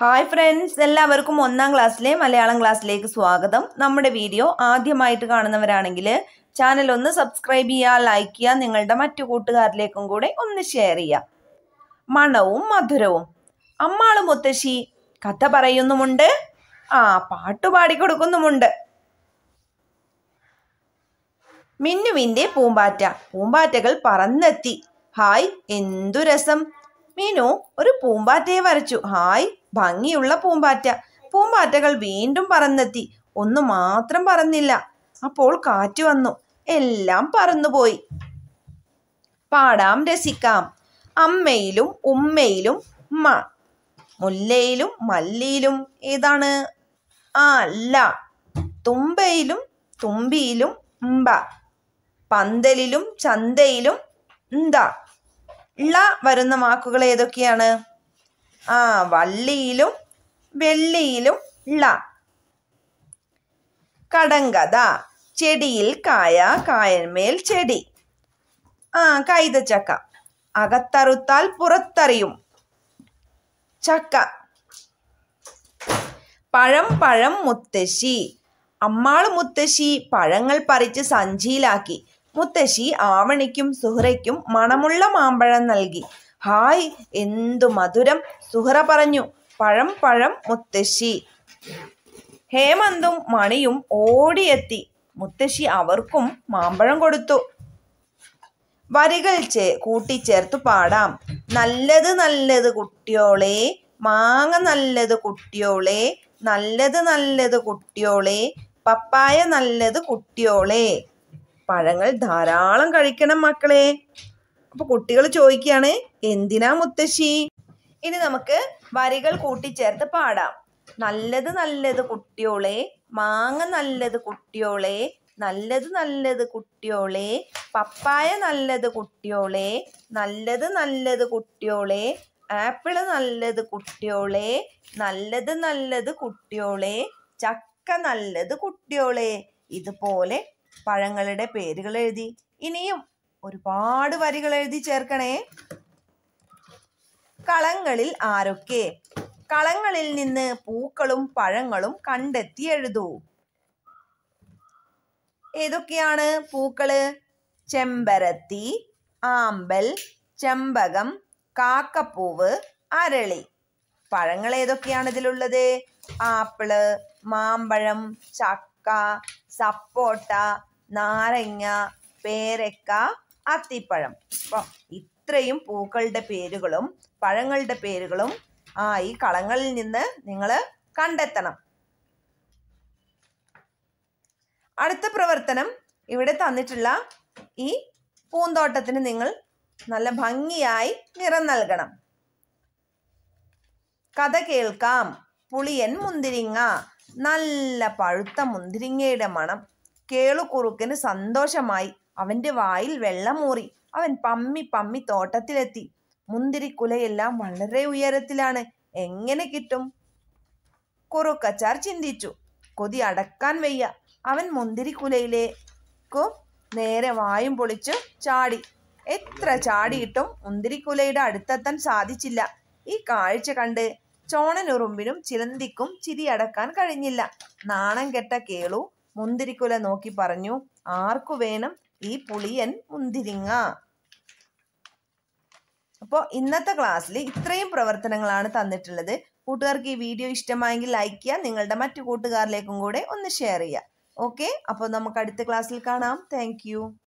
hi friends എല്ലാവർക്കും ഒന്നാം ക്ലാസ്സിലെ മലയാളം ക്ലാസ്സിലേക്ക് സ്വാഗതം നമ്മുടെ വീഡിയോ ആദ്യമായിട്ട് കാണുന്നവരാണെങ്കിൽ ചാനൽ ഒന്ന് സബ്സ്ക്രൈബ് ചെയ്യുക ലൈക്ക് ചെയ്യുക നിങ്ങളുടെ മറ്റു കൂട്ടുകാരിലേക്കും കൂടെ ഒന്ന് ഷെയർ ചെയ്യുക മണവും മധുരവും അമ്മാളും മുത്തശ്ശി കഥ പറയുന്നുമുണ്ട് ആ പാട്ട് പാടിക്കൊടുക്കുന്നുമുണ്ട് മിന്നുവിൻ്റെ പൂമ്പാറ്റ പൂമ്പാറ്റകൾ പറന്നെത്തി ഹായ് എന്തു രസം മീനു ഒരു പൂമ്പാറ്റയെ വരച്ചു ഹായ് ഭംഗിയുള്ള പൂമ്പാറ്റ പൂമ്പാറ്റകൾ വീണ്ടും പറന്നെത്തി ഒന്നു മാത്രം പറന്നില്ല അപ്പോൾ കാറ്റ് വന്നു എല്ലാം പറന്നുപോയി പാടാം രസിക്കാം അമ്മയിലും ഉമ്മയിലും മ മുല്ലയിലും മല്ലിയിലും ഏതാണ് ആ അല്ല തുമ്പയിലും തുമ്പിയിലും ഉമ്പ പന്തലിലും ചന്തയിലും ന്ത ള വരുന്ന വാക്കുകൾ ഏതൊക്കെയാണ് ആ വള്ളിയിലും വെള്ളിയിലും ള കടങ്കഥ ചെടിയിൽ കായ കായന്മേൽ ചെടി ആ കൈതച്ചക്ക അകത്തറുത്താൽ പുറത്തറിയും ചക്ക പഴം പഴം മുത്തശ്ശി അമ്മാള് മുത്തശ്ശി പഴങ്ങൾ പറിച്ച് സഞ്ചിയിലാക്കി മുത്തശ്ശി ആവണിക്കും സുഹ്രയ്ക്കും മണമുള്ള മാമ്പഴം നൽകി ഹായ് എന്തു മധുരം സുഹറ പറഞ്ഞു പഴം പഴം മുത്തശ്ശി ഹേമന്തും മണിയും ഓടിയെത്തി മുത്തശ്ശി അവർക്കും മാമ്പഴം കൊടുത്തു വരികൾ ചേ കൂട്ടിച്ചേർത്ത് പാടാം നല്ലത് നല്ലത് കുട്ടിയോളെ മാങ്ങ നല്ലത് കുട്ടിയോളെ നല്ലത് നല്ലത് കുട്ടിയോളെ പപ്പായ നല്ലത് കുട്ടിയോളെ പഴങ്ങൾ ധാരാളം കഴിക്കണം മക്കളെ അപ്പോൾ കുട്ടികൾ ചോദിക്കുകയാണ് എന്തിനാ മുത്തശ്ശി ഇനി നമുക്ക് വരികൾ കൂട്ടിച്ചേർത്ത് പാടാം നല്ലത് നല്ലത് കുട്ടിയോളെ മാങ്ങ നല്ലത് കുട്ടിയോളെ നല്ലത് നല്ലത് കുട്ടിയോളെ പപ്പായ നല്ലത് കുട്ടിയോളെ നല്ലത് നല്ലത് കുട്ടിയോളെ ആപ്പിള് നല്ലത് കുട്ടിയോളെ നല്ലത് നല്ലത് കുട്ടിയോളെ ചക്ക നല്ലത് കുട്ടിയോളെ ഇതുപോലെ പഴങ്ങളുടെ പേരുകൾ എഴുതി ഇനിയും ഒരുപാട് വരികൾ എഴുതി ചേർക്കണേ കളങ്ങളിൽ ആരൊക്കെ കളങ്ങളിൽ നിന്ന് പൂക്കളും പഴങ്ങളും കണ്ടെത്തി എഴുതൂ ഏതൊക്കെയാണ് പൂക്കള് ചെമ്പരത്തി ആമ്പൽ ചെമ്പകം കാക്കപ്പൂവ് അരളി പഴങ്ങൾ ഏതൊക്കെയാണ് ഇതിലുള്ളത് ആപ്പിള് മാമ്പഴം ചക്ക സപ്പോട്ട നാരങ്ങ പേരക്ക അത്തിപ്പഴം അപ്പം ഇത്രയും പൂക്കളുടെ പേരുകളും പഴങ്ങളുടെ പേരുകളും ആ ഈ കളങ്ങളിൽ നിന്ന് നിങ്ങൾ കണ്ടെത്തണം അടുത്ത പ്രവർത്തനം ഇവിടെ തന്നിട്ടുള്ള ഈ പൂന്തോട്ടത്തിന് നിങ്ങൾ നല്ല ഭംഗിയായി നിറം നൽകണം കഥ കേൾക്കാം പുളിയൻ മുന്തിരിങ്ങ നല്ല പഴുത്ത മുന്തിരിങ്ങയുടെ മണം കേളുകുറുക്കന് സന്തോഷമായി അവന്റെ വായിൽ വെള്ളമൂറി അവൻ പമ്മി പമ്മി തോട്ടത്തിലെത്തി കുലയെല്ലാം വളരെ ഉയരത്തിലാണ് എങ്ങനെ കിട്ടും കുറുക്കച്ചാർ ചിന്തിച്ചു കൊതി അടക്കാൻ വയ്യ അവൻ മുന്തിരി മുന്തിരിക്കുലയിലേക്കു നേരെ വായും പൊളിച്ച് ചാടി എത്ര ചാടിയിട്ടും മുന്തിരിക്കുലയുടെ അടുത്തെത്താൻ സാധിച്ചില്ല ഈ കാഴ്ച കണ്ട് ചോണനുറുമ്പിനും ചിലന്തിക്കും ചിരിയടക്കാൻ കഴിഞ്ഞില്ല നാണം കെട്ട കേളു മുന്തിരിക്കുല നോക്കി പറഞ്ഞു ആർക്കു വേണം ഈ പുളിയൻ മുന്തിരിങ്ങ അപ്പോൾ ഇന്നത്തെ ക്ലാസ്സിൽ ഇത്രയും പ്രവർത്തനങ്ങളാണ് തന്നിട്ടുള്ളത് കൂട്ടുകാർക്ക് ഈ വീഡിയോ ഇഷ്ടമായെങ്കിൽ ലൈക്ക് ചെയ്യുക നിങ്ങളുടെ മറ്റു കൂട്ടുകാരിലേക്കും കൂടെ ഒന്ന് ഷെയർ ചെയ്യുക ഓക്കെ അപ്പോൾ നമുക്ക് അടുത്ത ക്ലാസ്സിൽ കാണാം താങ്ക്